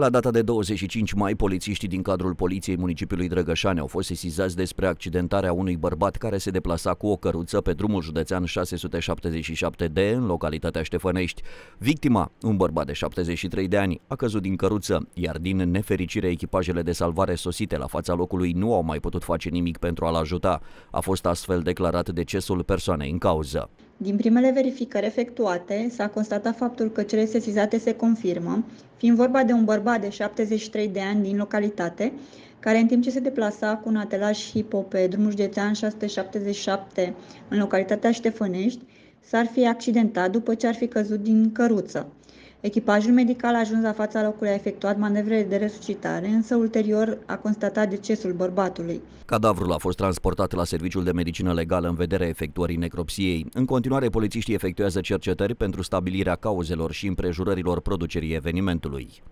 La data de 25 mai, polițiștii din cadrul Poliției Municipiului Drăgășani au fost sesizați despre accidentarea unui bărbat care se deplasa cu o căruță pe drumul județean 677D în localitatea Ștefănești. Victima, un bărbat de 73 de ani, a căzut din căruță, iar din nefericire echipajele de salvare sosite la fața locului nu au mai putut face nimic pentru a-l ajuta. A fost astfel declarat decesul persoanei în cauză. Din primele verificări efectuate, s-a constatat faptul că cele sesizate se confirmă, fiind vorba de un bărbat de 73 de ani din localitate, care în timp ce se deplasa cu un atelaj hipo pe drumul județean 677 în localitatea Ștefănești, s-ar fi accidentat după ce ar fi căzut din căruță. Echipajul medical a ajuns la fața locului a efectuat manevrele de resuscitare, însă ulterior a constatat decesul bărbatului. Cadavrul a fost transportat la serviciul de medicină legală în vederea efectuării necropsiei. În continuare, polițiștii efectuează cercetări pentru stabilirea cauzelor și împrejurărilor producerii evenimentului.